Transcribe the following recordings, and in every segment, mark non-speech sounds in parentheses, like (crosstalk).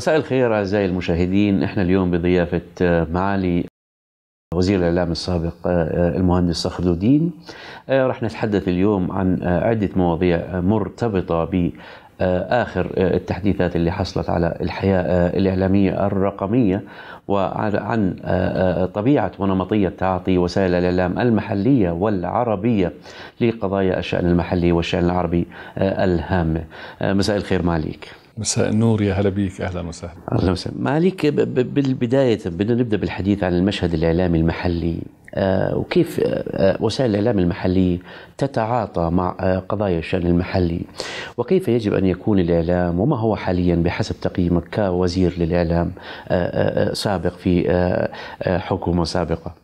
مساء الخير أعزائي المشاهدين إحنا اليوم بضيافة آه، معالي وزير الإعلام السابق آه، آه، المهندس صخر الدين رح نتحدث اليوم عن عدة مواضيع مرتبطة ب اخر التحديثات اللي حصلت على الحياه الاعلاميه الرقميه وعن طبيعه ونمطيه تعاطي وسائل الاعلام المحليه والعربيه لقضايا الشان المحلي والشان العربي الهامه. مساء الخير معاليك. مساء النور يا هلا بيك اهلا وسهلا اهلا وسهلا مالك بالبدايه بدنا نبدا بالحديث عن المشهد الاعلامي المحلي آه، وكيف آه، آه، وسائل الاعلام المحليه تتعاطى مع قضايا الشان المحلي وكيف يجب ان يكون الاعلام وما هو حاليا بحسب تقييمك كوزير للاعلام سابق في حكومه سابقه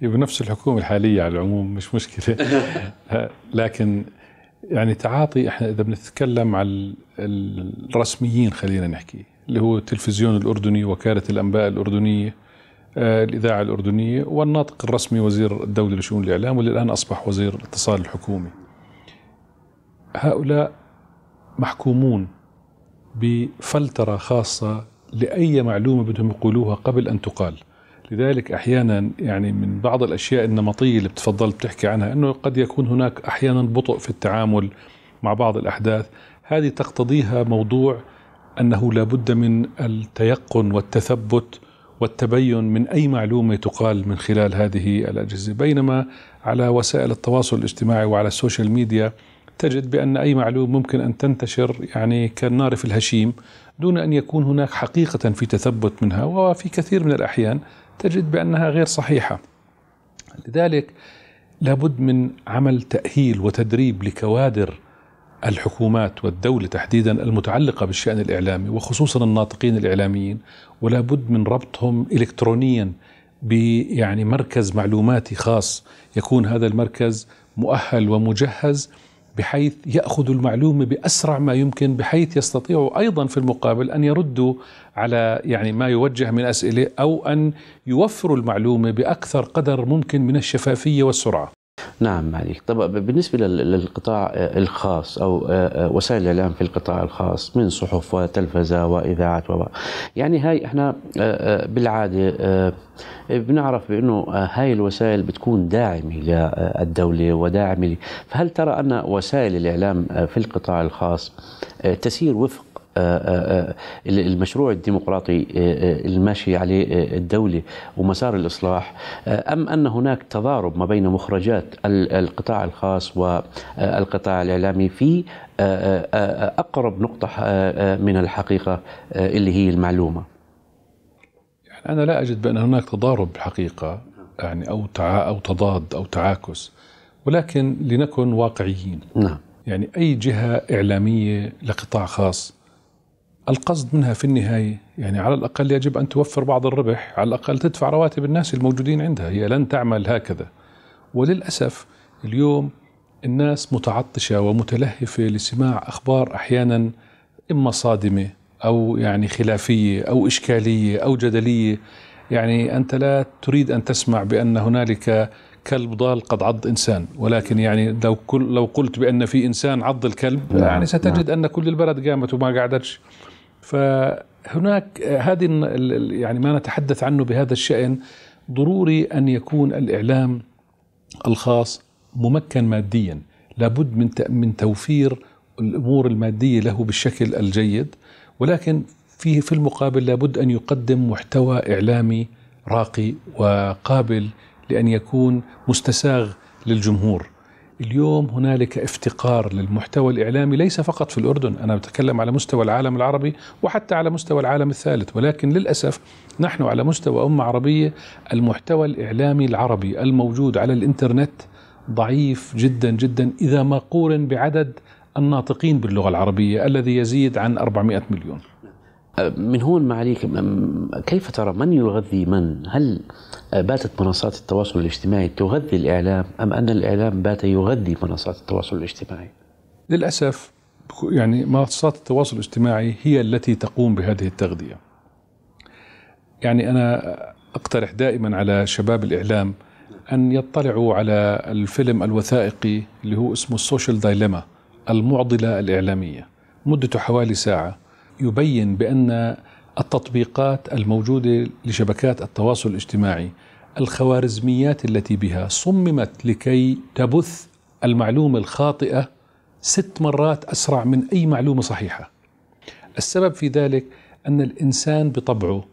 بنفس الحكومه الحاليه على العموم مش مشكله (laughs) لكن يعني تعاطي احنا اذا بنتكلم على الرسميين خلينا نحكي اللي هو التلفزيون الاردني وكاله الانباء الاردنيه آه، الاذاعه الاردنيه والناطق الرسمي وزير الدوله لشؤون الاعلام واللي الان اصبح وزير الاتصال الحكومي هؤلاء محكومون بفلتره خاصه لاي معلومه بدهم يقولوها قبل ان تقال لذلك احيانا يعني من بعض الاشياء النمطيه اللي بتفضل بتحكي عنها انه قد يكون هناك احيانا بطء في التعامل مع بعض الاحداث هذه تقتضيها موضوع انه لابد من التيقن والتثبت والتبين من اي معلومه تقال من خلال هذه الاجهزه بينما على وسائل التواصل الاجتماعي وعلى السوشيال ميديا تجد بان اي معلومه ممكن ان تنتشر يعني كالنار في الهشيم دون ان يكون هناك حقيقه في تثبت منها وفي كثير من الاحيان تجد بأنها غير صحيحة لذلك لابد من عمل تأهيل وتدريب لكوادر الحكومات والدولة تحديدا المتعلقة بالشأن الإعلامي وخصوصا الناطقين الإعلاميين ولا بد من ربطهم إلكترونيا بيعني مركز معلوماتي خاص يكون هذا المركز مؤهل ومجهز بحيث ياخذوا المعلومه باسرع ما يمكن بحيث يستطيعوا ايضا في المقابل ان يردوا على يعني ما يوجه من اسئله او ان يوفروا المعلومه باكثر قدر ممكن من الشفافيه والسرعه. نعم عليك طب بالنسبة للقطاع آه، الخاص أو آه، آه، وسائل الإعلام في القطاع الخاص من صحف وتلفزة وإذاعات و يعني هاي احنا بالعادة بنعرف بأنه هاي الوسائل بتكون داعمة للدولة وداعمة فهل ترى أن وسائل الإعلام في القطاع الخاص تسير وفق آه، آه، آه، المشروع الديمقراطي الماشي عليه الدولة ومسار الإصلاح أم أن هناك تضارب ما بين مخرجات القطاع الخاص والقطاع الإعلامي في أقرب نقطة من الحقيقة اللي هي المعلومة يعني أنا لا أجد بأن هناك تضارب حقيقه يعني أو تعا أو تضاد أو تعاكس ولكن لنكن واقعيين نعم يعني أي جهة إعلامية لقطاع خاص القصد منها في النهاية يعني على الأقل يجب أن توفر بعض الربح على الأقل تدفع رواتب الناس الموجودين عندها هي لن تعمل هكذا وللأسف اليوم الناس متعطشة ومتلهفة لسماع أخبار أحيانا إما صادمة أو يعني خلافية أو إشكالية أو جدلية يعني أنت لا تريد أن تسمع بأن هنالك كلب ضال قد عض انسان ولكن يعني لو كل لو قلت بان في انسان عض الكلب نعم، يعني ستجد نعم. ان كل البلد قامت وما قعدتش فهناك هذه يعني ما نتحدث عنه بهذا الشأن ضروري أن يكون الإعلام الخاص ممكن ماديا لابد من من توفير الأمور المادية له بالشكل الجيد ولكن فيه في المقابل لابد أن يقدم محتوى إعلامي راقي وقابل لأن يكون مستساغ للجمهور اليوم هنالك افتقار للمحتوى الاعلامي ليس فقط في الاردن، انا بتكلم على مستوى العالم العربي وحتى على مستوى العالم الثالث، ولكن للاسف نحن على مستوى امه عربيه المحتوى الاعلامي العربي الموجود على الانترنت ضعيف جدا جدا اذا ما قورن بعدد الناطقين باللغه العربيه الذي يزيد عن 400 مليون. من هون ما عليك كيف ترى من يغذي من؟ هل آه، باتت منصات التواصل الاجتماعي تغذي الاعلام ام ان الاعلام بات يغذي منصات التواصل الاجتماعي؟ للاسف يعني منصات التواصل الاجتماعي هي التي تقوم بهذه التغذيه. يعني انا اقترح دائما على شباب الاعلام ان يطلعوا على الفيلم الوثائقي اللي هو اسمه السوشيال دايليما المعضله الاعلاميه مدته حوالي ساعه يبين بأن التطبيقات الموجودة لشبكات التواصل الاجتماعي الخوارزميات التي بها صممت لكي تبث المعلومة الخاطئة ست مرات أسرع من أي معلومة صحيحة السبب في ذلك أن الإنسان بطبعه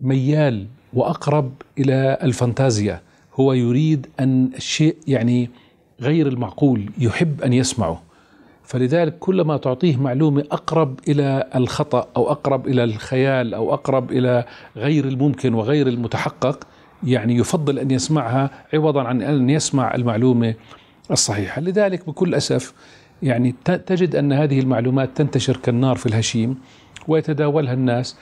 ميال وأقرب إلى الفانتازيا هو يريد أن الشيء يعني غير المعقول يحب أن يسمعه فلذلك كلما تعطيه معلومة أقرب إلى الخطأ أو أقرب إلى الخيال أو أقرب إلى غير الممكن وغير المتحقق يعني يفضل أن يسمعها عوضا عن أن يسمع المعلومة الصحيحة لذلك بكل أسف يعني تجد أن هذه المعلومات تنتشر كالنار في الهشيم ويتداولها الناس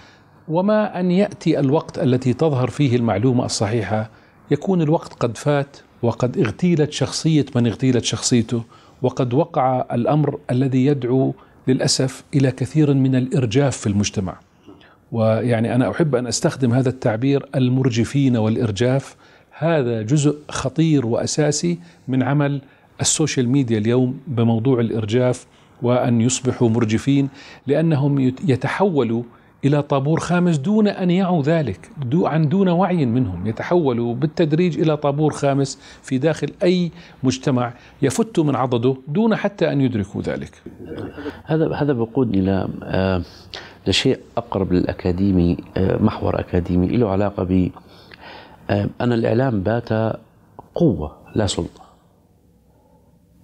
وما أن يأتي الوقت التي تظهر فيه المعلومة الصحيحة يكون الوقت قد فات وقد اغتيلت شخصية من اغتيلت شخصيته وقد وقع الامر الذي يدعو للاسف الى كثير من الارجاف في المجتمع. ويعني انا احب ان استخدم هذا التعبير المرجفين والارجاف هذا جزء خطير واساسي من عمل السوشيال ميديا اليوم بموضوع الارجاف وان يصبحوا مرجفين لانهم يتحولوا إلى طابور خامس دون أن يعوا ذلك دو عن دون وعي منهم يتحولوا بالتدريج إلى طابور خامس في داخل أي مجتمع يفت من عضده دون حتى أن يدركوا ذلك هذا هذا بقودني إلى آه، لشيء أقرب للأكاديمي آه، محور أكاديمي له علاقة ب آه، أن الإعلام بات قوة لا سلطة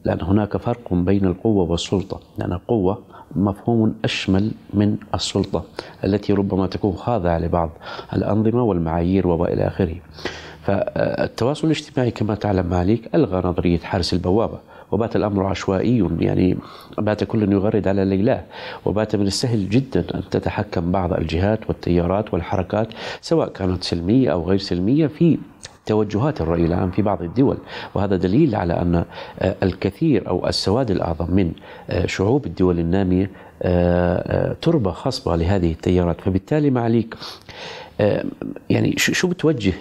لأن هناك فرق بين القوة والسلطة لأن القوة مفهوم أشمل من السلطة التي ربما تكون خاضعة لبعض الأنظمة والمعايير وإلى آخره فالتواصل الاجتماعي كما تعلم مالك ألغى نظرية حارس البوابة وبات الامر عشوائي يعني بات كل يغرد على ليلاه وبات من السهل جدا ان تتحكم بعض الجهات والتيارات والحركات سواء كانت سلميه او غير سلميه في توجهات الرأي العام في بعض الدول وهذا دليل على أن آه، الكثير أو السواد الأعظم من آه، شعوب الدول النامية آه، تربة خصبة لهذه التيارات فبالتالي معليك يعني شو بتوجه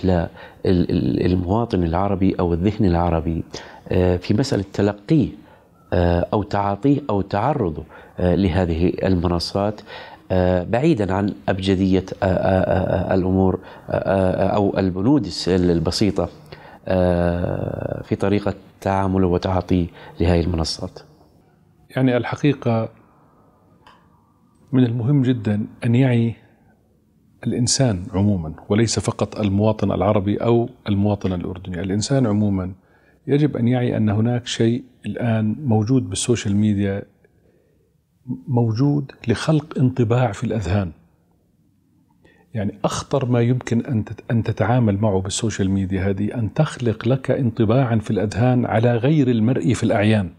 للمواطن العربي أو الذهن العربي في مسألة تلقيه أو تعاطيه أو تعرضه لهذه المنصات آه، بعيدا عن أبجدية آه، آه، الأمور أو البنود البسيطة في طريقة تعامله وتعاطيه لهذه المنصات يعني الحقيقة من المهم جدا أن يعي الإنسان عموما وليس فقط المواطن العربي أو المواطن الأردني الإنسان عموما يجب أن يعي أن هناك شيء الآن موجود بالسوشيال ميديا موجود لخلق انطباع في الأذهان يعني أخطر ما يمكن أن أن تتعامل معه بالسوشيال ميديا هذه أن تخلق لك انطباعا في الأذهان على غير المرئي في الأعيان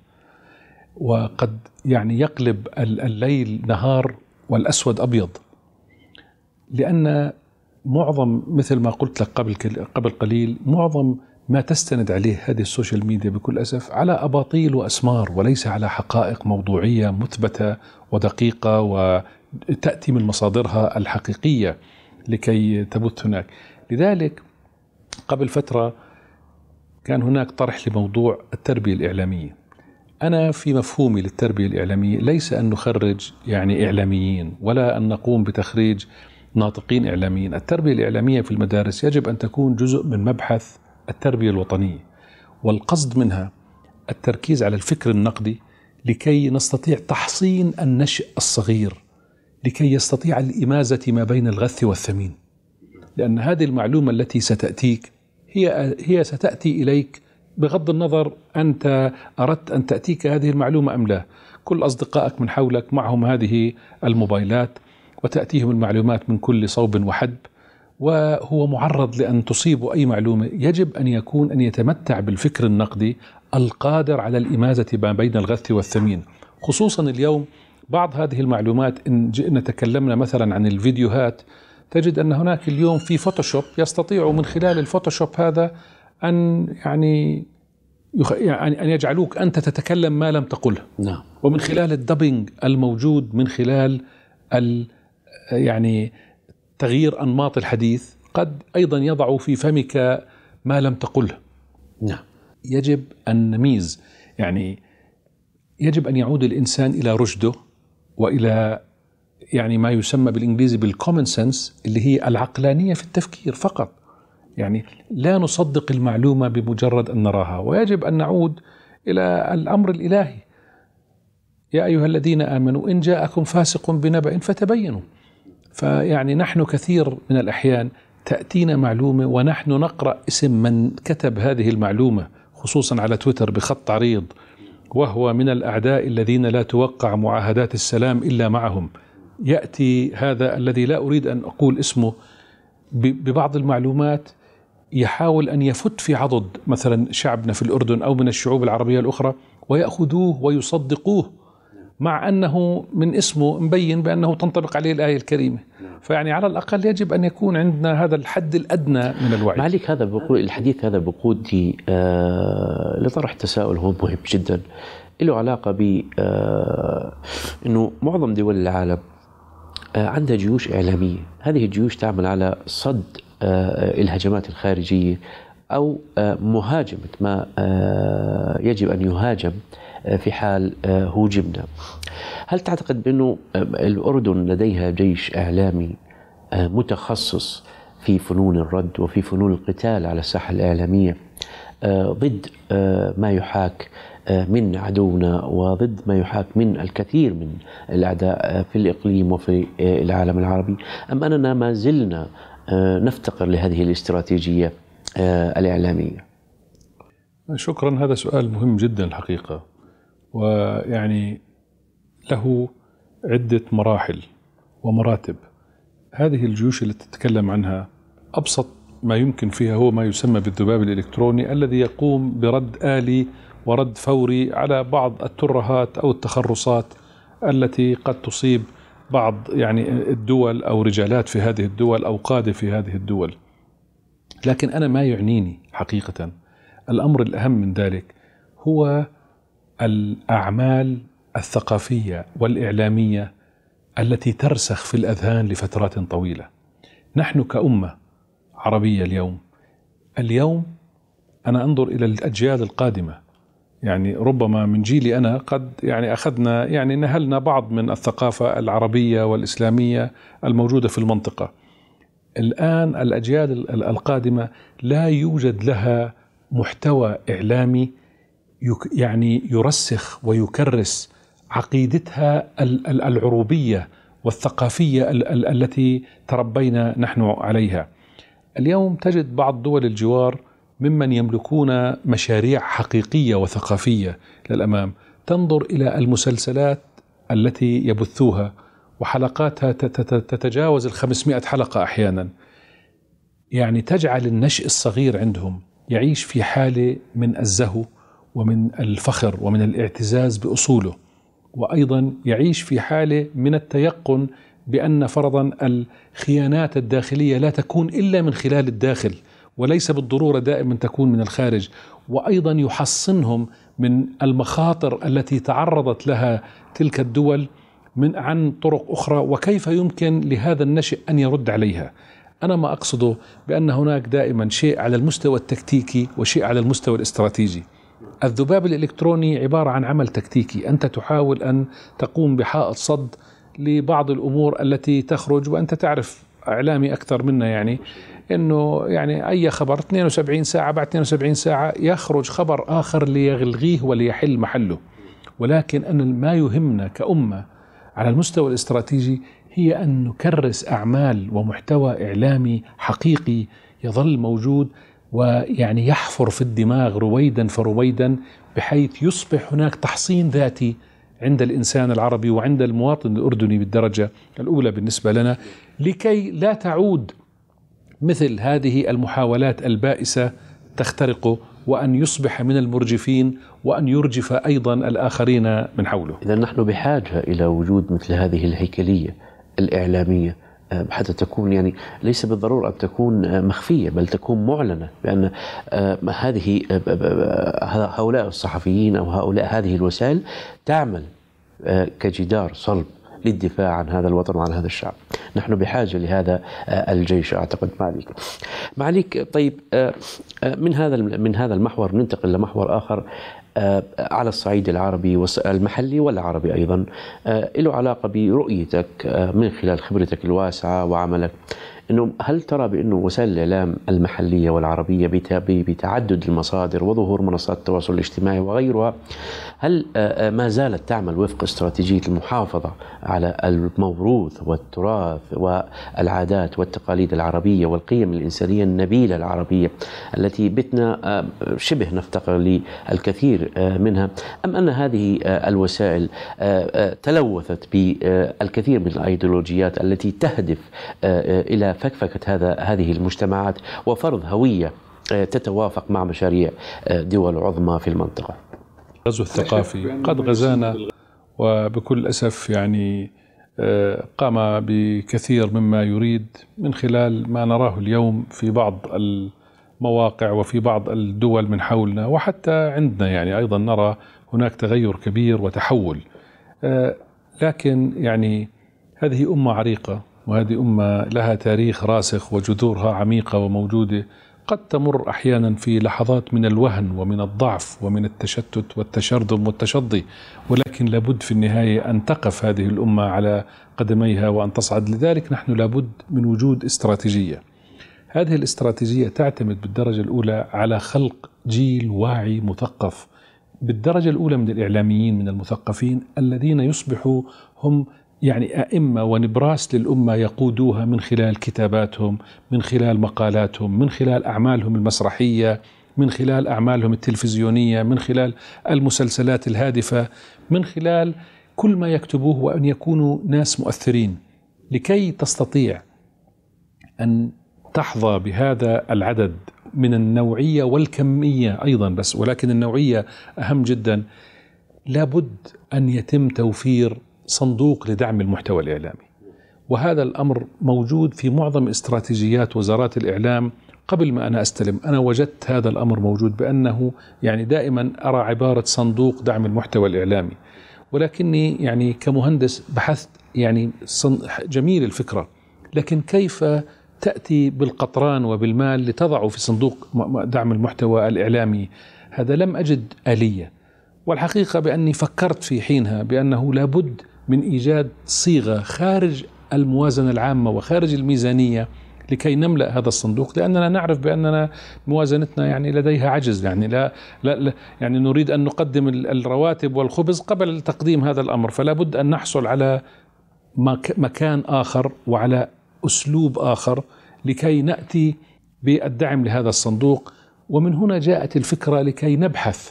وقد يعني يقلب الليل نهار والأسود أبيض لأن معظم مثل ما قلت لك قبل قبل قليل معظم ما تستند عليه هذه السوشيال ميديا بكل اسف على اباطيل واسمار وليس على حقائق موضوعيه مثبته ودقيقه وتاتي من مصادرها الحقيقيه لكي تبث هناك. لذلك قبل فتره كان هناك طرح لموضوع التربيه الاعلاميه. انا في مفهومي للتربيه الاعلاميه ليس ان نخرج يعني اعلاميين ولا ان نقوم بتخريج ناطقين اعلاميين، التربيه الاعلاميه في المدارس يجب ان تكون جزء من مبحث التربية الوطنية والقصد منها التركيز على الفكر النقدي لكي نستطيع تحصين النشء الصغير لكي يستطيع الإمازة ما بين الغث والثمين لأن هذه المعلومة التي ستأتيك هي هي ستأتي إليك بغض النظر أنت أردت أن تأتيك هذه المعلومة أم لا كل أصدقائك من حولك معهم هذه الموبايلات وتأتيهم المعلومات من كل صوب وحدب وهو معرض لأن تصيبه أي معلومة يجب أن يكون أن يتمتع بالفكر النقدي القادر على الإمازة ما بين الغث والثمين خصوصا اليوم بعض هذه المعلومات إن جئنا تكلمنا مثلا عن الفيديوهات تجد أن هناك اليوم في فوتوشوب يستطيع من خلال الفوتوشوب هذا أن يعني يخ... يعني أن يجعلوك أنت تتكلم ما لم تقله نعم. ومن خلال الدبنج الموجود من خلال ال... يعني تغيير أنماط الحديث قد أيضا يضع في فمك ما لم تقله نعم يجب أن نميز يعني يجب أن يعود الإنسان إلى رشده وإلى يعني ما يسمى بالإنجليزي بالكومن سنس اللي هي العقلانية في التفكير فقط يعني لا نصدق المعلومة بمجرد أن نراها ويجب أن نعود إلى الأمر الإلهي يا أيها الذين آمنوا إن جاءكم فاسق بنبأ فتبينوا فيعني نحن كثير من الأحيان تأتينا معلومة ونحن نقرأ اسم من كتب هذه المعلومة خصوصا على تويتر بخط عريض وهو من الأعداء الذين لا توقع معاهدات السلام إلا معهم يأتي هذا الذي لا أريد أن أقول اسمه ببعض المعلومات يحاول أن يفت في عضد مثلا شعبنا في الأردن أو من الشعوب العربية الأخرى ويأخذوه ويصدقوه مع أنه من اسمه مبين بأنه تنطبق عليه الآية الكريمة نعم. فيعني على الأقل يجب أن يكون عندنا هذا الحد الأدنى من الوعي معليك هذا بقول الحديث هذا بقودي آه لطرح تساؤل هو مهم جدا له علاقة ب آه أنه معظم دول العالم آه عندها جيوش إعلامية هذه الجيوش تعمل على صد آه الهجمات الخارجية أو آه، مهاجمة ما آه، يجب أن يهاجم آه، في حال آه، هوجمنا هل تعتقد بأنه آه، الأردن لديها جيش إعلامي متخصص في فنون الرد وفي فنون القتال على الساحة الإعلامية ضد ما يحاك من عدونا وضد ما يحاك من الكثير من الأعداء في الإقليم وفي العالم العربي أم أننا ما زلنا نفتقر لهذه الاستراتيجية الإعلامية شكرا هذا سؤال مهم جدا الحقيقة ويعني له عدة مراحل ومراتب هذه الجيوش التي تتكلم عنها أبسط ما يمكن فيها هو ما يسمى بالذباب الإلكتروني الذي يقوم برد آلي ورد فوري على بعض الترهات أو التخرصات التي قد تصيب بعض يعني الدول أو رجالات في هذه الدول أو قادة في هذه الدول لكن أنا ما يعنيني حقيقة الأمر الأهم من ذلك هو الاعمال الثقافيه والاعلاميه التي ترسخ في الاذهان لفترات طويله. نحن كامه عربيه اليوم اليوم انا انظر الى الاجيال القادمه يعني ربما من جيلي انا قد يعني اخذنا يعني نهلنا بعض من الثقافه العربيه والاسلاميه الموجوده في المنطقه. الان الاجيال القادمه لا يوجد لها محتوى اعلامي يعني يرسخ ويكرس عقيدتها العروبيه والثقافيه التي تربينا نحن عليها. اليوم تجد بعض دول الجوار ممن يملكون مشاريع حقيقيه وثقافيه للامام، تنظر الى المسلسلات التي يبثوها وحلقاتها تتجاوز ال 500 حلقه احيانا. يعني تجعل النشء الصغير عندهم يعيش في حاله من الزهو ومن الفخر ومن الاعتزاز باصوله وايضا يعيش في حاله من التيقن بان فرضا الخيانات الداخليه لا تكون الا من خلال الداخل وليس بالضروره دائما تكون من الخارج وايضا يحصنهم من المخاطر التي تعرضت لها تلك الدول من عن طرق اخرى وكيف يمكن لهذا النشئ ان يرد عليها انا ما اقصده بان هناك دائما شيء على المستوى التكتيكي وشيء على المستوى الاستراتيجي الذباب الالكتروني عباره عن عمل تكتيكي، انت تحاول ان تقوم بحائط صد لبعض الامور التي تخرج وانت تعرف اعلامي اكثر منا يعني انه يعني اي خبر 72 ساعه بعد 72 ساعه يخرج خبر اخر ليلغيه وليحل محله ولكن أنا ما يهمنا كأمة على المستوى الاستراتيجي هي أن نكرس أعمال ومحتوى إعلامي حقيقي يظل موجود ويعني يحفر في الدماغ رويدا فرويدا بحيث يصبح هناك تحصين ذاتي عند الانسان العربي وعند المواطن الاردني بالدرجه الاولى بالنسبه لنا لكي لا تعود مثل هذه المحاولات البائسه تخترقه وان يصبح من المرجفين وان يرجف ايضا الاخرين من حوله. اذا نحن بحاجه الى وجود مثل هذه الهيكليه الاعلاميه حتى تكون يعني ليس بالضروره ان تكون مخفيه بل تكون معلنه بان هذه هؤلاء الصحفيين او هؤلاء هذه الوسائل تعمل كجدار صلب للدفاع عن هذا الوطن وعن هذا الشعب نحن بحاجة لهذا الجيش أعتقد معليك معليك طيب من هذا من هذا المحور ننتقل لمحور آخر آه، على الصعيد العربي والمحلي والعربي أيضا آه، له علاقة برؤيتك آه، من خلال خبرتك الواسعة وعملك أنه هل ترى بأنه وسائل الإعلام المحلية والعربية بتعدد المصادر وظهور منصات التواصل الاجتماعي وغيرها هل آه، آه، ما زالت تعمل وفق استراتيجية المحافظة على الموروث والتراث والعادات والتقاليد العربية والقيم الإنسانية النبيلة العربية التي بتنا آه، شبه نفتقر للكثير منها أم أن هذه الوسائل تلوثت بالكثير من الأيديولوجيات التي تهدف إلى فكفكة هذا هذه المجتمعات وفرض هوية تتوافق مع مشاريع دول عظمى في المنطقة الغزو الثقافي قد غزانا وبكل أسف يعني آه، قام بكثير مما يريد من خلال ما نراه اليوم في بعض المواقع وفي بعض الدول من حولنا وحتى عندنا يعني أيضا نرى هناك تغير كبير وتحول آه، لكن يعني هذه أمة عريقة وهذه أمة لها تاريخ راسخ وجذورها عميقة وموجودة قد تمر احيانا في لحظات من الوهن ومن الضعف ومن التشتت والتشرذم والتشظي ولكن لابد في النهايه ان تقف هذه الامه على قدميها وان تصعد لذلك نحن لابد من وجود استراتيجيه هذه الاستراتيجيه تعتمد بالدرجه الاولى على خلق جيل واعي مثقف بالدرجه الاولى من الاعلاميين من المثقفين الذين يصبحوا هم يعني أئمة ونبراس للأمة يقودوها من خلال كتاباتهم من خلال مقالاتهم من خلال أعمالهم المسرحية من خلال أعمالهم التلفزيونية من خلال المسلسلات الهادفة من خلال كل ما يكتبوه وأن يكونوا ناس مؤثرين لكي تستطيع أن تحظى بهذا العدد من النوعية والكمية أيضا بس ولكن النوعية أهم جدا لابد أن يتم توفير صندوق لدعم المحتوى الإعلامي وهذا الأمر موجود في معظم استراتيجيات وزارات الإعلام قبل ما أنا أستلم أنا وجدت هذا الأمر موجود بأنه يعني دائما أرى عبارة صندوق دعم المحتوى الإعلامي ولكني يعني كمهندس بحثت يعني جميل الفكرة لكن كيف تأتي بالقطران وبالمال لتضعه في صندوق دعم المحتوى الإعلامي هذا لم أجد آلية والحقيقة بأني فكرت في حينها بأنه لابد من ايجاد صيغه خارج الموازنه العامه وخارج الميزانيه لكي نملا هذا الصندوق لاننا نعرف باننا موازنتنا يعني لديها عجز يعني لا, لا, لا يعني نريد ان نقدم الرواتب والخبز قبل تقديم هذا الامر فلا بد ان نحصل على مكان اخر وعلى اسلوب اخر لكي ناتي بالدعم لهذا الصندوق ومن هنا جاءت الفكره لكي نبحث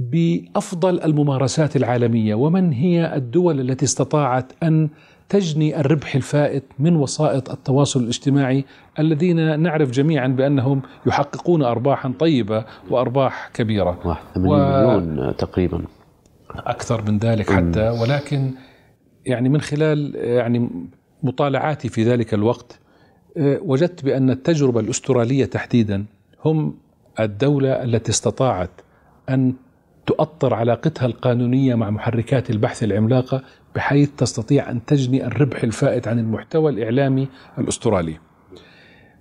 بافضل الممارسات العالميه ومن هي الدول التي استطاعت ان تجني الربح الفائت من وسائط التواصل الاجتماعي الذين نعرف جميعا بانهم يحققون ارباحا طيبه وارباح كبيره 81 و... مليون تقريبا اكثر من ذلك حتى ولكن يعني من خلال يعني مطالعاتي في ذلك الوقت آه، وجدت بان التجربه الاستراليه تحديدا هم الدوله التي استطاعت ان تؤطر علاقتها القانونية مع محركات البحث العملاقة بحيث تستطيع أن تجني الربح الفائت عن المحتوى الإعلامي الأسترالي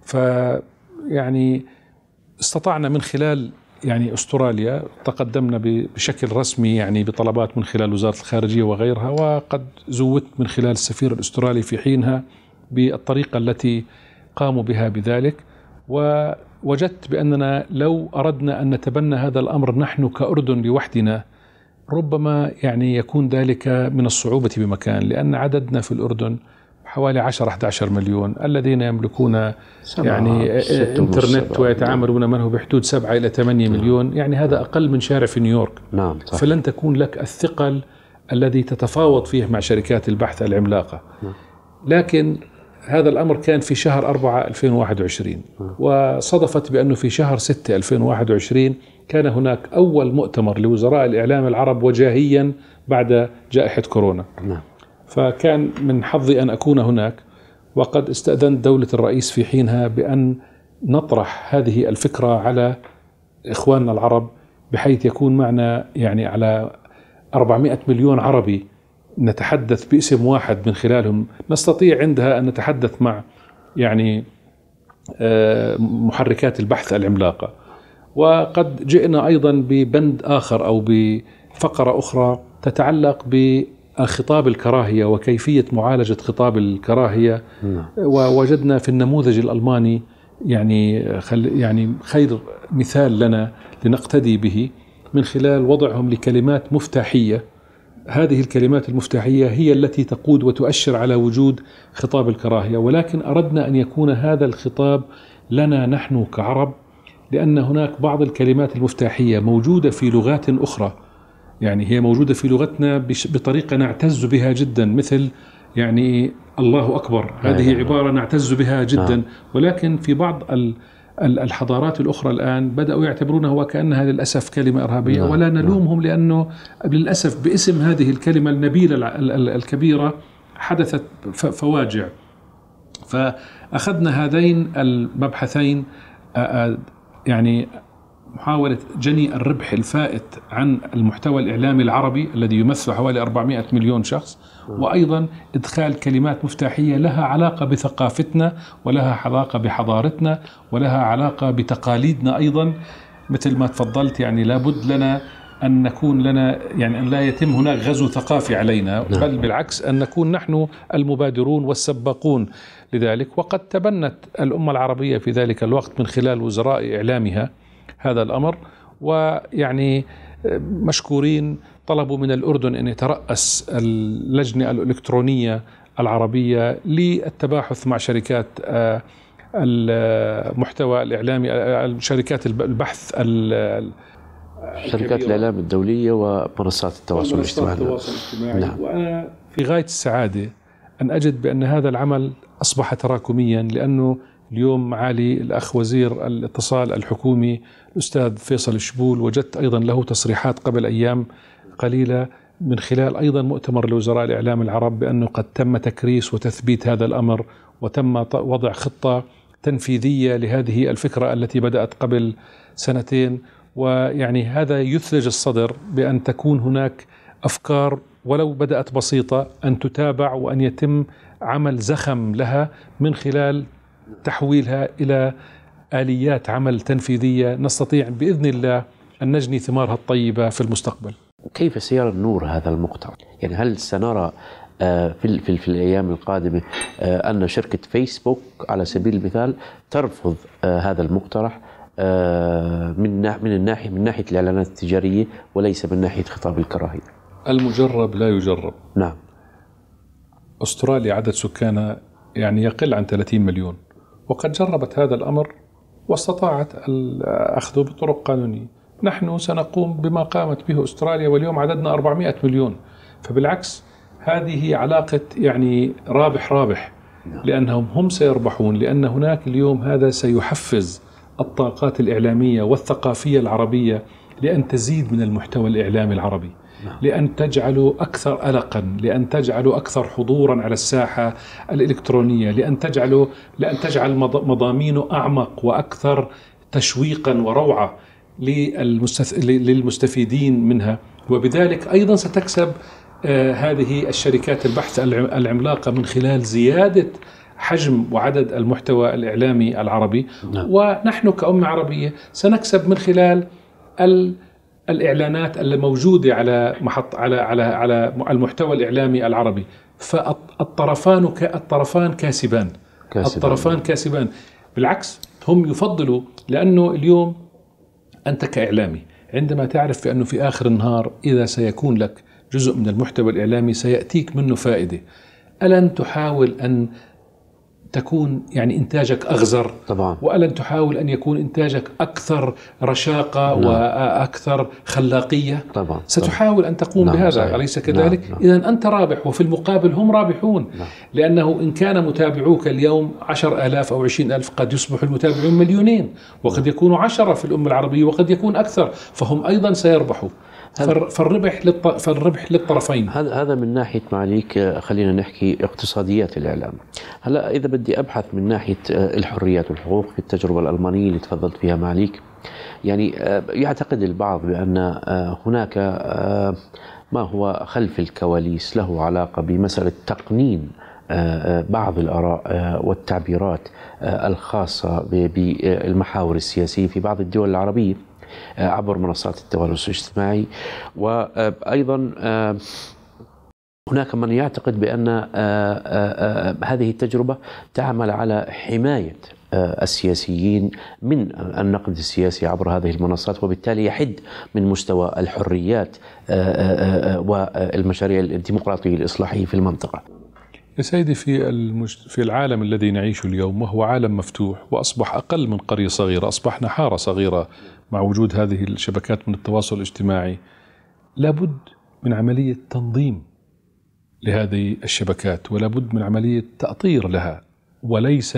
ف يعني استطعنا من خلال يعني استراليا تقدمنا بشكل رسمي يعني بطلبات من خلال وزاره الخارجيه وغيرها وقد زودت من خلال السفير الاسترالي في حينها بالطريقه التي قاموا بها بذلك و وجدت بأننا لو أردنا أن نتبنى هذا الأمر نحن كأردن لوحدنا ربما يعني يكون ذلك من الصعوبة بمكان لأن عددنا في الأردن حوالي 10 11 مليون الذين يملكون سبعة يعني إيه، انترنت ويتعاملون منه بحدود 7 الى 8 نعم. مليون يعني هذا نعم. اقل من شارع في نيويورك نعم صح. فلن تكون لك الثقل الذي تتفاوض فيه مع شركات البحث العملاقه نعم. لكن هذا الأمر كان في شهر 4 2021 آه. وصدفت بأنه في شهر 6 2021 كان هناك أول مؤتمر لوزراء الإعلام العرب وجاهيا بعد جائحة كورونا نعم. فكان من حظي أن أكون هناك وقد استأذنت دولة الرئيس في حينها بأن نطرح هذه الفكرة على إخواننا العرب بحيث يكون معنا يعني على 400 مليون عربي نتحدث باسم واحد من خلالهم نستطيع عندها أن نتحدث مع يعني آه، محركات البحث العملاقة وقد جئنا أيضا ببند آخر أو بفقرة أخرى تتعلق بخطاب الكراهية وكيفية معالجة خطاب الكراهية نعم. ووجدنا في النموذج الألماني يعني خل يعني خير مثال لنا لنقتدي به من خلال وضعهم لكلمات مفتاحيه هذه الكلمات المفتاحية هي التي تقود وتؤشر على وجود خطاب الكراهية ولكن أردنا أن يكون هذا الخطاب لنا نحن كعرب لأن هناك بعض الكلمات المفتاحية موجودة في لغات أخرى يعني هي موجودة في لغتنا بطريقة نعتز بها جدا مثل يعني الله أكبر هذه عبارة نعتز بها جدا نعم. ولكن في بعض ال الحضارات الأخرى الآن بدأوا يعتبرونها وكأنها للأسف كلمة إرهابية نعم، ولا نعم. نلومهم لأنه للأسف باسم هذه الكلمة النبيلة الكبيرة حدثت فواجع فأخذنا هذين المبحثين يعني محاولة جني الربح الفائت عن المحتوى الإعلامي العربي الذي يمثل حوالي 400 مليون شخص وأيضا إدخال كلمات مفتاحية لها علاقة بثقافتنا ولها علاقة بحضارتنا ولها علاقة بتقاليدنا أيضا مثل ما تفضلت يعني لابد لنا أن نكون لنا يعني أن لا يتم هناك غزو ثقافي علينا نعم. بل بالعكس أن نكون نحن المبادرون والسباقون لذلك وقد تبنت الأمة العربية في ذلك الوقت من خلال وزراء إعلامها هذا الأمر ويعني مشكورين طلبوا من الأردن أن يترأس اللجنة الإلكترونية العربية للتباحث مع شركات آه، المحتوى الإعلامي آه، شركات البحث شركات الإعلام الدولية ومنصات التواصل الاجتماعي, التواصل الاجتماعي. نعم. وأنا في غاية السعادة أن أجد بأن هذا العمل أصبح تراكميا لأنه اليوم معالي الأخ وزير الاتصال الحكومي الأستاذ فيصل الشبول وجدت أيضا له تصريحات قبل أيام قليلة من خلال أيضا مؤتمر لوزراء الإعلام العرب بأنه قد تم تكريس وتثبيت هذا الأمر وتم وضع خطة تنفيذية لهذه الفكرة التي بدأت قبل سنتين ويعني هذا يثلج الصدر بأن تكون هناك أفكار ولو بدأت بسيطة أن تتابع وأن يتم عمل زخم لها من خلال تحويلها إلى آليات عمل تنفيذية نستطيع بإذن الله أن نجني ثمارها الطيبة في المستقبل كيف سيرى النور هذا المقطع؟ يعني هل سنرى آه، في في في الايام القادمه آه، ان شركه فيسبوك على سبيل المثال ترفض آه، هذا المقترح من من الناحيه من ناحيه الاعلانات التجاريه وليس من ناحيه خطاب الكراهيه. المجرب لا يجرب. نعم. استراليا عدد سكانها يعني يقل عن 30 مليون وقد جربت هذا الامر واستطاعت أخذه بطرق قانونية نحن سنقوم بما قامت به أستراليا واليوم عددنا 400 مليون فبالعكس هذه علاقة يعني رابح رابح نعم. لأنهم هم سيربحون لأن هناك اليوم هذا سيحفز الطاقات الإعلامية والثقافية العربية لأن تزيد من المحتوى الإعلامي العربي نعم. لأن تجعله أكثر قلقا لأن تجعله أكثر حضورا على الساحة الإلكترونية لأن تجعله لأن تجعل مضامينه أعمق وأكثر تشويقا وروعة للمستفيدين منها وبذلك أيضا ستكسب آه، هذه الشركات البحث العملاقة من خلال زيادة حجم وعدد المحتوى الإعلامي العربي نعم. ونحن كأمة عربية سنكسب من خلال ال الاعلانات الموجوده على محط على على على المحتوى الاعلامي العربي فالطرفان الطرفان كاسبان, كاسبان. الطرفان كاسبان بالعكس هم يفضلوا لانه اليوم انت كاعلامي عندما تعرف بانه في اخر النهار اذا سيكون لك جزء من المحتوى الاعلامي سياتيك منه فائده الن تحاول ان تكون يعني انتاجك اغزر طبعا والن تحاول ان يكون انتاجك اكثر رشاقه نعم. واكثر خلاقيه طبعا ستحاول ان تقوم نعم. بهذا صحيح. اليس نعم، كذلك؟ نعم. اذا انت رابح وفي المقابل هم رابحون نعم. لانه ان كان متابعوك اليوم 10000 او 20000 قد يصبح المتابعون مليونين وقد يكونوا عشرة في الامه العربيه وقد يكون اكثر فهم ايضا سيربحوا فالربح فالربح للطرفين هذا هذا من ناحيه معاليك آه، خلينا نحكي اقتصاديات الاعلام هلا اذا بدي ابحث من ناحيه آه، الحريات والحقوق في التجربه الالمانيه اللي تفضلت فيها معاليك يعني آه، يعتقد البعض بان هناك ما هو خلف الكواليس له علاقه بمساله تقنين بعض الآراء والتعبيرات الخاصة بالمحاور السياسية في بعض الدول العربية آه، عبر منصات التواصل الاجتماعي وايضا آه، هناك من يعتقد بان آه، هذه التجربه تعمل على حمايه السياسيين من النقد السياسي عبر هذه المنصات وبالتالي يحد من مستوى الحريات والمشاريع الديمقراطيه الاصلاحيه في المنطقه. يا سيدي في المجت... في العالم الذي نعيشه اليوم وهو عالم مفتوح واصبح اقل من قريه صغيره، اصبحنا حاره صغيره مع وجود هذه الشبكات من التواصل الاجتماعي لابد من عملية تنظيم لهذه الشبكات ولابد من عملية تأطير لها وليس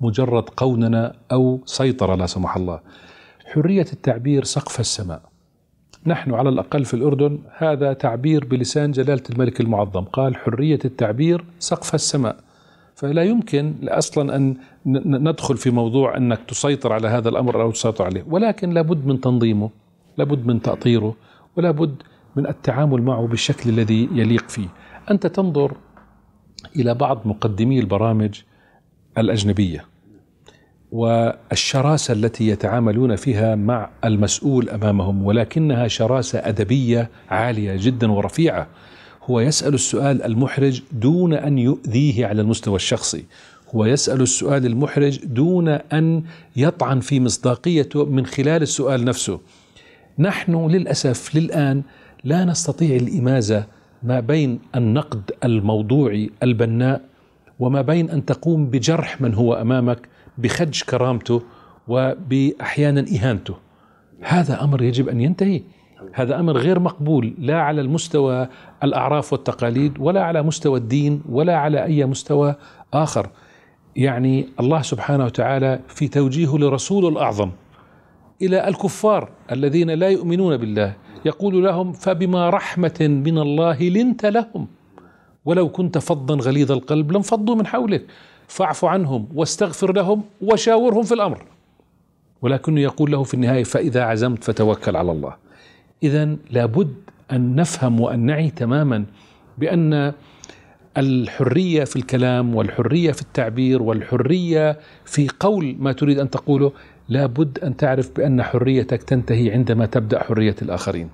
مجرد قوننة أو سيطرة لا سمح الله حرية التعبير سقف السماء نحن على الأقل في الأردن هذا تعبير بلسان جلالة الملك المعظم قال حرية التعبير سقف السماء فلا يمكن اصلا ان ندخل في موضوع انك تسيطر على هذا الامر او تسيطر عليه، ولكن لابد من تنظيمه، لابد من تأطيره، ولابد من التعامل معه بالشكل الذي يليق فيه. انت تنظر الى بعض مقدمي البرامج الاجنبيه والشراسه التي يتعاملون فيها مع المسؤول امامهم ولكنها شراسه ادبيه عاليه جدا ورفيعه هو يسأل السؤال المحرج دون أن يؤذيه على المستوى الشخصي هو يسأل السؤال المحرج دون أن يطعن في مصداقيته من خلال السؤال نفسه نحن للأسف للآن لا نستطيع الإمازة ما بين النقد الموضوعي البناء وما بين أن تقوم بجرح من هو أمامك بخدش كرامته وبأحيانا إهانته هذا أمر يجب أن ينتهي هذا امر غير مقبول لا على المستوى الاعراف والتقاليد ولا على مستوى الدين ولا على اي مستوى اخر يعني الله سبحانه وتعالى في توجيهه لرسوله الاعظم الى الكفار الذين لا يؤمنون بالله يقول لهم فبما رحمه من الله لنت لهم ولو كنت فظا غليظ القلب لانفضوا من حولك فاعف عنهم واستغفر لهم وشاورهم في الامر ولكنه يقول له في النهايه فاذا عزمت فتوكل على الله إذا لابد أن نفهم وأن نعي تماما بأن الحرية في الكلام والحرية في التعبير والحرية في قول ما تريد أن تقوله لابد أن تعرف بأن حريتك تنتهي عندما تبدأ حرية الآخرين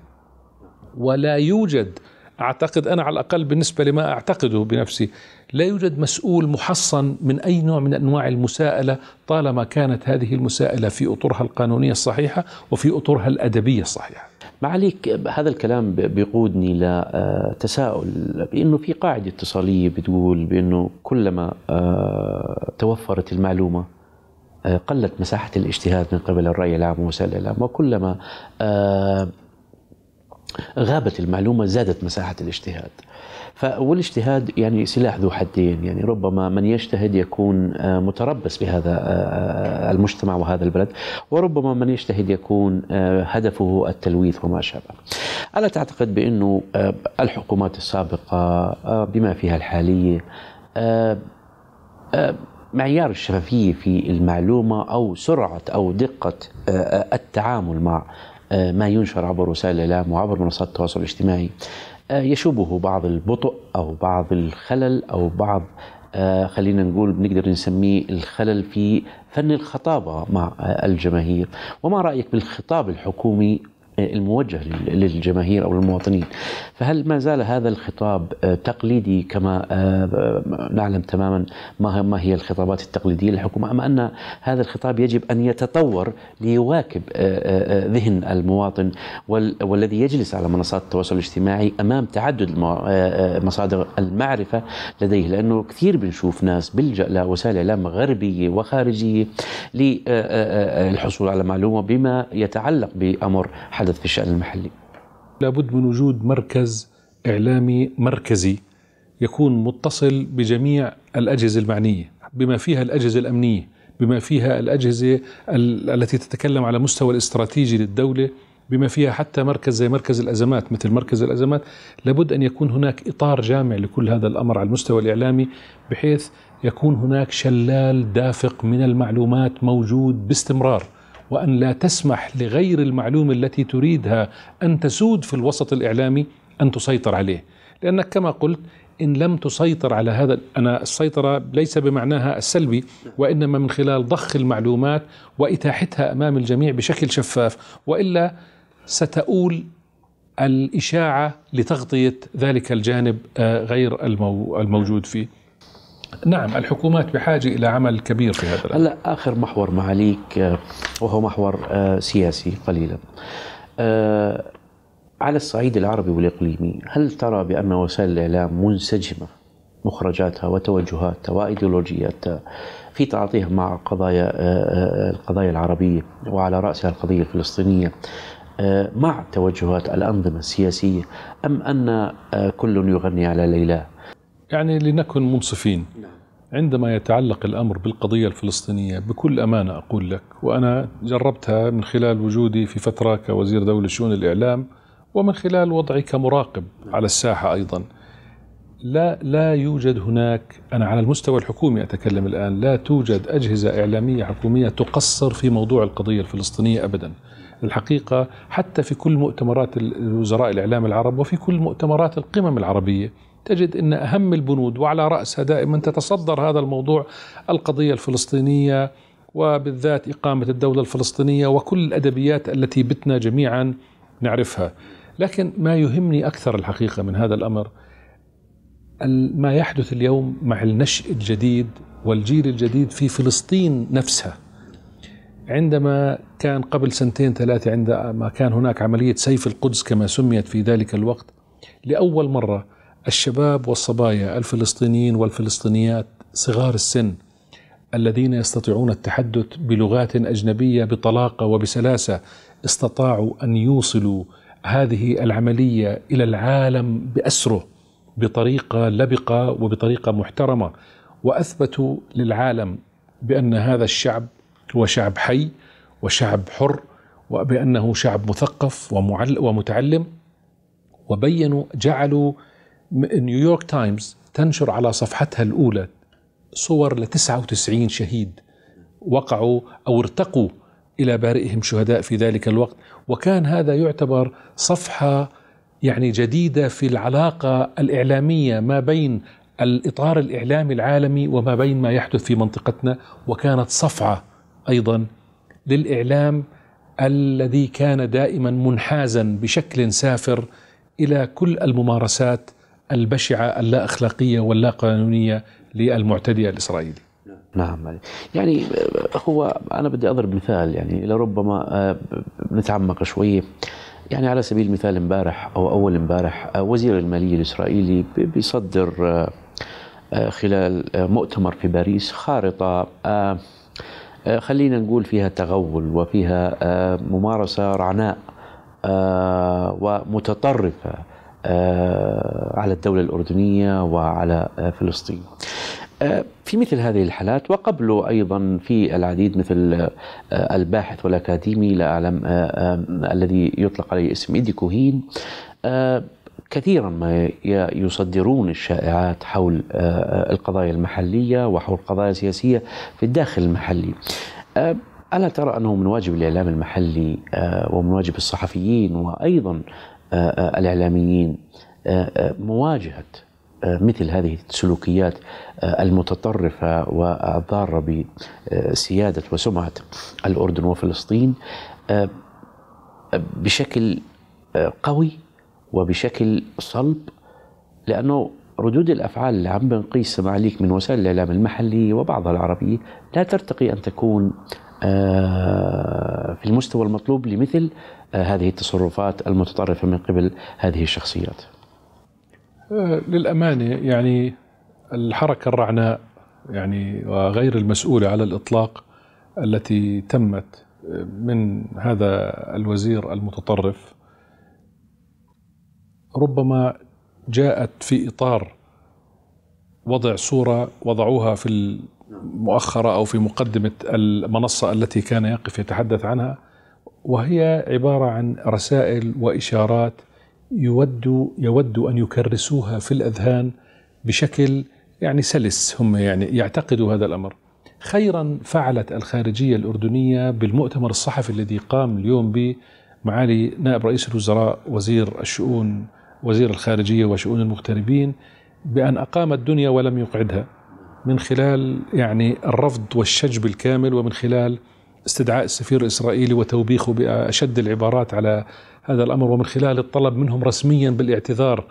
ولا يوجد أعتقد أنا على الأقل بالنسبة لما أعتقده بنفسي لا يوجد مسؤول محصن من أي نوع من أنواع المساءلة طالما كانت هذه المساءلة في أطرها القانونية الصحيحة وفي أطرها الأدبية الصحيحة معاليك هذا الكلام بيقودني لتساؤل آه، بانه في قاعده اتصاليه بتقول بانه كلما آه، توفرت المعلومه آه، قلت مساحه الاجتهاد من قبل الراي العام ووسائل الاعلام وكلما غابت المعلومه زادت مساحه الاجتهاد فالاجتهاد يعني سلاح ذو حدين يعني ربما من يجتهد يكون آه، متربص بهذا آه، آه، المجتمع وهذا البلد وربما من يجتهد يكون هدفه التلويث وما شابه ألا تعتقد بأنه الحكومات السابقة بما فيها الحالية معيار الشفافية في المعلومة أو سرعة أو دقة التعامل مع ما ينشر عبر وسائل الإعلام وعبر منصات التواصل الاجتماعي آه، يشوبه بعض البطء او بعض الخلل او بعض آه، خلينا نقول بنقدر نسميه الخلل في فن الخطابه مع آه، الجماهير وما رايك بالخطاب الحكومي الموجه للجماهير او للمواطنين فهل ما زال هذا الخطاب آه، تقليدي كما آه، آه، نعلم تماما ما هي الخطابات التقليديه للحكومه ام ان هذا الخطاب يجب ان يتطور ليواكب ذهن المواطن والذي يجلس على منصات التواصل الاجتماعي امام تعدد مصادر المعرفه لديه لانه كثير بنشوف ناس بلجا لوسائل اعلام غربيه وخارجيه للحصول على معلومه بما يتعلق بامر حل يحدث في الشأن المحلي لابد من وجود مركز إعلامي مركزي يكون متصل بجميع الأجهزة المعنية بما فيها الأجهزة الأمنية بما فيها الأجهزة التي تتكلم على مستوى الاستراتيجي للدولة بما فيها حتى مركز زي مركز الأزمات مثل مركز الأزمات لابد أن يكون هناك إطار جامع لكل هذا الأمر على المستوى الإعلامي بحيث يكون هناك شلال دافق من المعلومات موجود باستمرار وأن لا تسمح لغير المعلومة التي تريدها أن تسود في الوسط الإعلامي أن تسيطر عليه لأنك كما قلت إن لم تسيطر على هذا أنا السيطرة ليس بمعناها السلبي وإنما من خلال ضخ المعلومات وإتاحتها أمام الجميع بشكل شفاف وإلا ستؤول الإشاعة لتغطية ذلك الجانب آه، غير الموجود فيه نعم الحكومات بحاجة إلى عمل كبير في هذا الأمر هلا آخر محور معاليك آه، وهو محور آه، سياسي قليلا آه، على الصعيد العربي والإقليمي هل ترى بأن وسائل الإعلام منسجمة مخرجاتها وتوجهاتها وايديولوجياتها في تعاطيها مع قضايا القضايا العربيه وعلى راسها القضيه الفلسطينيه مع توجهات الانظمه السياسيه ام ان كل يغني على ليلاه يعني لنكن منصفين نعم. عندما يتعلق الأمر بالقضية الفلسطينية بكل أمانة أقول لك وأنا جربتها من خلال وجودي في فترة كوزير دولة شؤون الإعلام ومن خلال وضعي كمراقب نعم. على الساحة أيضا لا لا يوجد هناك أنا على المستوى الحكومي أتكلم الآن لا توجد أجهزة إعلامية حكومية تقصر في موضوع القضية الفلسطينية أبدا الحقيقة حتى في كل مؤتمرات وزراء الإعلام العرب وفي كل مؤتمرات القمم العربية تجد أن أهم البنود وعلى رأسها دائما تتصدر هذا الموضوع القضية الفلسطينية وبالذات إقامة الدولة الفلسطينية وكل الأدبيات التي بتنا جميعا نعرفها لكن ما يهمني أكثر الحقيقة من هذا الأمر ما يحدث اليوم مع النشء الجديد والجيل الجديد في فلسطين نفسها عندما كان قبل سنتين ثلاثة عندما كان هناك عملية سيف القدس كما سميت في ذلك الوقت لأول مرة الشباب والصبايا الفلسطينيين والفلسطينيات صغار السن الذين يستطيعون التحدث بلغات اجنبيه بطلاقه وبسلاسه استطاعوا ان يوصلوا هذه العمليه الى العالم باسره بطريقه لبقه وبطريقه محترمه واثبتوا للعالم بان هذا الشعب هو شعب حي وشعب حر وبانه شعب مثقف ومتعلم وبينوا جعلوا نيويورك تايمز تنشر على صفحتها الأولى صور ل 99 شهيد وقعوا أو ارتقوا إلى بارئهم شهداء في ذلك الوقت وكان هذا يعتبر صفحة يعني جديدة في العلاقة الإعلامية ما بين الإطار الإعلامي العالمي وما بين ما يحدث في منطقتنا وكانت صفعة أيضا للإعلام الذي كان دائما منحازا بشكل سافر إلى كل الممارسات البشعة اللا أخلاقية واللا قانونية للمعتدي الإسرائيلي نعم يعني آه، هو أنا بدي أضرب مثال يعني لربما آه، نتعمق شوية يعني على سبيل المثال امبارح أو أول امبارح آه، وزير المالية الإسرائيلي بيصدر خلال مؤتمر في باريس خارطة خلينا نقول فيها تغول وفيها ممارسة رعناء ومتطرفة على الدولة الأردنية وعلى آه، فلسطين آه، في مثل هذه الحالات وقبله أيضا في العديد مثل آه، الباحث والأكاديمي لا أعلم الذي يطلق عليه اسم إيدي كوهين كثيرا ما يصدرون الشائعات حول القضايا المحلية وحول القضايا السياسية في الداخل المحلي ألا ترى أنه من واجب الإعلام المحلي ومن واجب الصحفيين وأيضا الإعلاميين مواجهه آه، مثل هذه السلوكيات آه، المتطرفه والضاره بسياده وسمعه الاردن وفلسطين آه، بشكل قوي وبشكل صلب لانه ردود الافعال اللي عم بنقيسها عليك من وسائل الاعلام المحليه وبعضها العربيه لا ترتقي ان تكون في المستوى المطلوب لمثل هذه التصرفات المتطرفه من قبل هذه الشخصيات. آه، للأمانة يعني الحركة الرعناء يعني وغير المسؤولة على الإطلاق التي تمت آه، من هذا الوزير المتطرف ربما جاءت في إطار وضع صورة وضعوها في المؤخرة أو في مقدمة المنصة التي كان يقف يتحدث عنها وهي عبارة عن رسائل وإشارات يود يود ان يكرسوها في الاذهان بشكل يعني سلس هم يعني يعتقدوا هذا الامر. خيرا فعلت الخارجيه الاردنيه بالمؤتمر الصحفي الذي قام اليوم به معالي نائب رئيس الوزراء وزير الشؤون وزير الخارجيه وشؤون المغتربين بان اقام الدنيا ولم يقعدها من خلال يعني الرفض والشجب الكامل ومن خلال استدعاء السفير الاسرائيلي وتوبيخه باشد العبارات على هذا الامر ومن خلال الطلب منهم رسميا بالاعتذار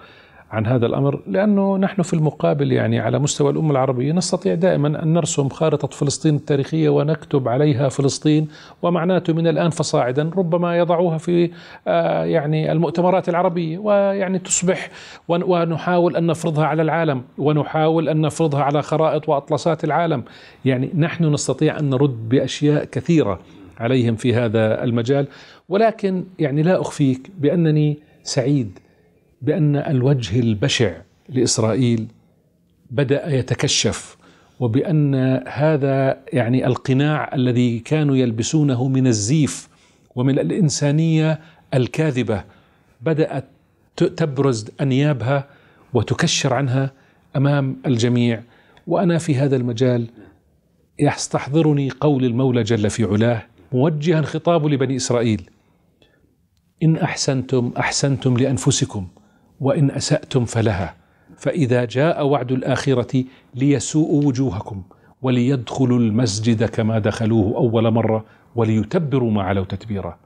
عن هذا الامر لانه نحن في المقابل يعني على مستوى الامه العربيه نستطيع دائما ان نرسم خارطه فلسطين التاريخيه ونكتب عليها فلسطين ومعناته من الان فصاعدا ربما يضعوها في آه، يعني المؤتمرات العربيه ويعني تصبح ونحاول ان نفرضها على العالم ونحاول ان نفرضها على خرائط واطلسات العالم يعني نحن نستطيع ان نرد باشياء كثيره عليهم في هذا المجال ولكن يعني لا اخفيك بانني سعيد بان الوجه البشع لاسرائيل بدا يتكشف وبان هذا يعني القناع الذي كانوا يلبسونه من الزيف ومن الانسانيه الكاذبه بدات تبرز انيابها وتكشر عنها امام الجميع وانا في هذا المجال يستحضرني قول المولى جل في علاه موجها خطاب لبني اسرائيل ان احسنتم احسنتم لانفسكم وان اساتم فلها فاذا جاء وعد الاخره ليسوءوا وجوهكم وليدخلوا المسجد كما دخلوه اول مره وليتبروا ما علوا تتبيرا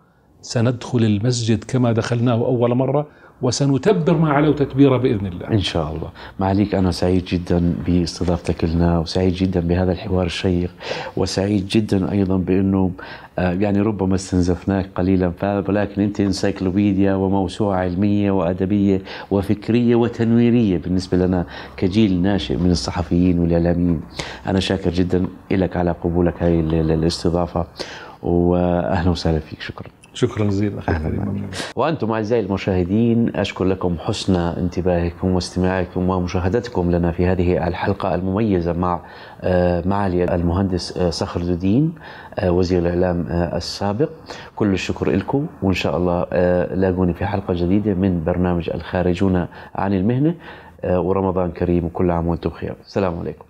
سندخل المسجد كما دخلناه اول مره وسنتبر ما علوا تتبيره باذن الله. ان شاء الله، معاليك انا سعيد جدا باستضافتك لنا وسعيد جدا بهذا الحوار الشيق وسعيد جدا ايضا بانه آه، يعني ربما استنزفناك قليلا ولكن انت انسايكلوبيديا وموسوعه علميه وادبيه وفكريه وتنويريه بالنسبه لنا كجيل ناشئ من الصحفيين والاعلاميين. انا شاكر جدا لك على قبولك هذه الاستضافه واهلا وسهلا فيك شكرا. شكرا جزيلا اخي وانتم اعزائي المشاهدين اشكر لكم حسن انتباهكم واستماعكم ومشاهدتكم لنا في هذه الحلقه المميزه مع آه، معالي المهندس آه، صخر الدين آه، وزير الاعلام السابق كل الشكر لكم وان شاء الله لاقوني في حلقه جديده من برنامج الخارجون عن المهنه ورمضان كريم وكل عام وانتم بخير السلام عليكم